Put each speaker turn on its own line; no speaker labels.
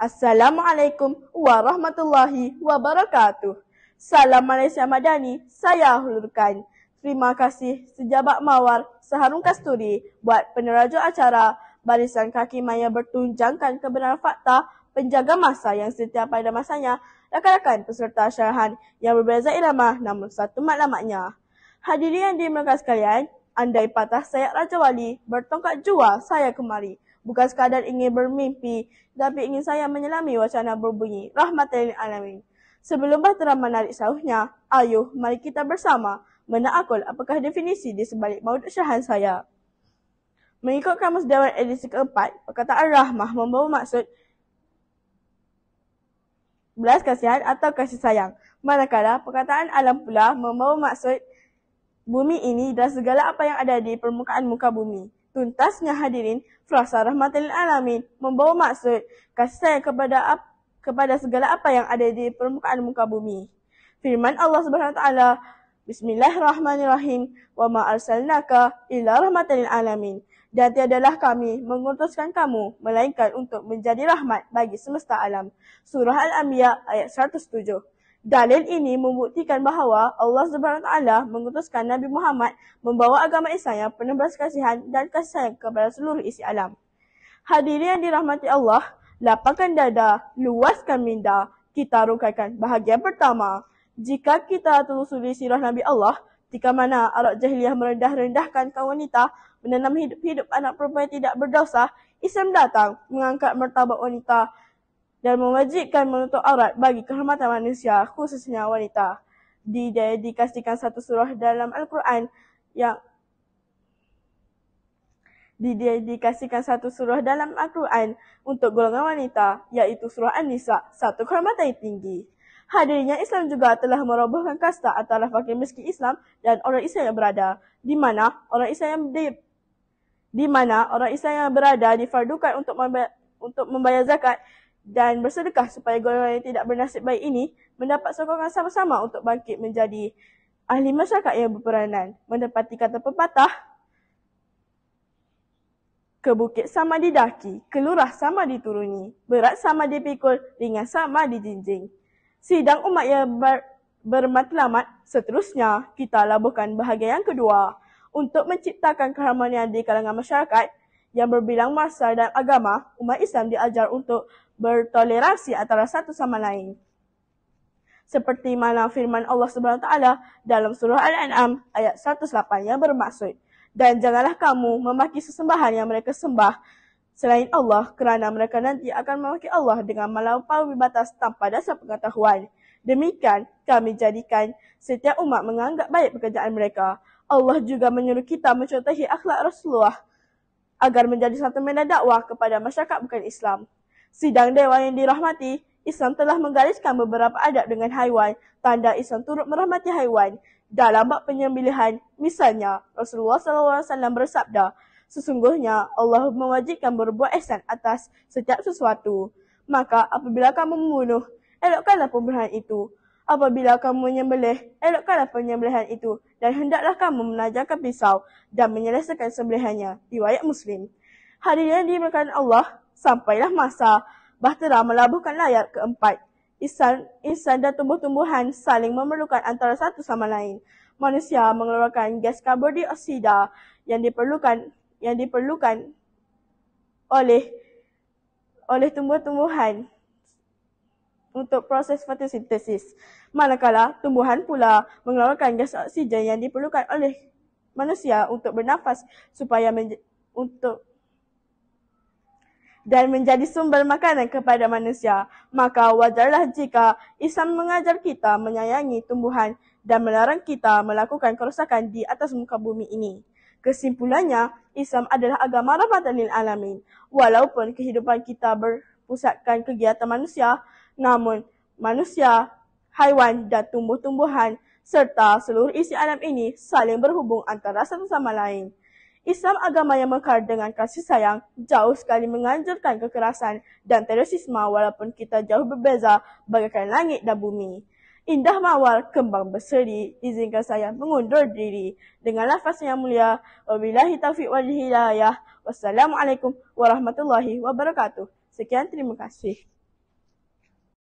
Assalamualaikum warahmatullahi wabarakatuh. Salam Malaysia Madani, saya hulurkan. Terima kasih sejabat mawar seharung kasturi buat peneraju acara barisan kaki maya bertunjangkan kebenaran fakta penjaga masa yang setiap pada masanya rakan-rakan peserta syarahan yang berbeza irama namun satu maklamatnya. Hadirin yang dimerangkan kalian, andai patah saya Raja Wali bertongkat jua saya kemari bukan sekadar ingin bermimpi tapi ingin saya menyelami wacana berbunyi rahmatil alamin. Sebelum bahtera menarik sahuhnya, ayuh mari kita bersama menaakul apakah definisi di sebalik maudu syahan saya. Mengikut Kamus Dewan edisi keempat, perkataan rahmah membawa maksud belas kasihan atau kasih sayang. Manakala perkataan alam pula membawa maksud bumi ini dan segala apa yang ada di permukaan muka bumi tuntasnya hadirin frasa rahmatil alamin membawa maksud kasih sayang kepada kepada segala apa yang ada di permukaan muka bumi. Firman Allah Subhanahu taala Bismillahirrahmanirrahim wa ma arsalnaka illa rahmatan alamin dan tiadalah kami mengutuskan kamu melainkan untuk menjadi rahmat bagi semesta alam. Surah Al-Anbiya ayat 107. Dalil ini membuktikan bahawa Allah SWT mengutuskan Nabi Muhammad membawa agama Islam yang penuh belas kasihan dan kasih sayang kepada seluruh isi alam. Hadirin yang dirahmati Allah, lapangkan dada, luaskan minda, kita rukaikan bahagian pertama. Jika kita telusuri sirah Nabi Allah, jika mana arak jahiliyah merendah-rendahkan kaum wanita, menanam hidup-hidup anak perempuan tidak berdosa, Islam datang mengangkat martabat wanita dan mewajibkan menutup aurat bagi kehormatan manusia khususnya wanita. Didedikasikan satu surah dalam Al-Quran yang didedikasikan satu surah dalam Al-Quran untuk golongan wanita iaitu surah An-Nisa, satu kehormatan yang tinggi. Hadirnya Islam juga telah merobohkan kasta antara fakir miskin Islam dan orang Islam yang berada di mana orang Islam yang di, di mana orang Islam yang berada difardukan untuk membayar, untuk membayar zakat dan bersedekah supaya golongan yang tidak bernasib baik ini mendapat sokongan sama-sama untuk bangkit menjadi ahli masyarakat yang berperanan. Menepati kata pepatah, ke bukit sama didaki, kelurah sama dituruni, berat sama dipikul, ringan sama dijinjing. Sidang umat yang ber- bermatlamat, seterusnya kita labuhkan bahagian yang kedua. Untuk menciptakan keharmonian di kalangan masyarakat, yang berbilang masa dan agama, umat Islam diajar untuk bertoleransi antara satu sama lain. Seperti mana firman Allah SWT dalam surah Al-An'am ayat 108 yang bermaksud, Dan janganlah kamu memaki sesembahan yang mereka sembah selain Allah kerana mereka nanti akan memaki Allah dengan melampaui batas tanpa dasar pengetahuan. Demikian kami jadikan setiap umat menganggap baik pekerjaan mereka. Allah juga menyuruh kita mencontohi akhlak Rasulullah agar menjadi satu medan dakwah kepada masyarakat bukan Islam. Sidang Dewan yang dirahmati, Islam telah menggariskan beberapa adab dengan haiwan, tanda Islam turut merahmati haiwan. Dalam bab penyembelihan, misalnya Rasulullah SAW bersabda, Sesungguhnya Allah mewajibkan berbuat ihsan atas setiap sesuatu. Maka apabila kamu membunuh, elokkanlah pembunuhan itu apabila kamu menyembelih, elokkanlah penyembelihan itu dan hendaklah kamu menajamkan pisau dan menyelesaikan sembelihannya. Riwayat Muslim. Hari yang dimakan Allah, sampailah masa Bahtera melabuhkan layar keempat. Insan, insan dan tumbuh-tumbuhan saling memerlukan antara satu sama lain. Manusia mengeluarkan gas karbon dioksida yang diperlukan yang diperlukan oleh oleh tumbuh-tumbuhan untuk proses fotosintesis. Manakala tumbuhan pula mengeluarkan gas oksigen yang diperlukan oleh manusia untuk bernafas supaya untuk dan menjadi sumber makanan kepada manusia, maka wajarlah jika Islam mengajar kita menyayangi tumbuhan dan melarang kita melakukan kerosakan di atas muka bumi ini. Kesimpulannya, Islam adalah agama rahmatan lil alamin. Walaupun kehidupan kita berpusatkan kegiatan manusia, namun manusia, haiwan dan tumbuh-tumbuhan serta seluruh isi alam ini saling berhubung antara satu sama lain. Islam agama yang mekar dengan kasih sayang jauh sekali menganjurkan kekerasan dan terorisme walaupun kita jauh berbeza bagaikan langit dan bumi. Indah mawar kembang berseri izinkan saya mengundur diri dengan lafaz yang mulia wabillahi taufiq wal wassalamualaikum warahmatullahi wabarakatuh. Sekian terima kasih.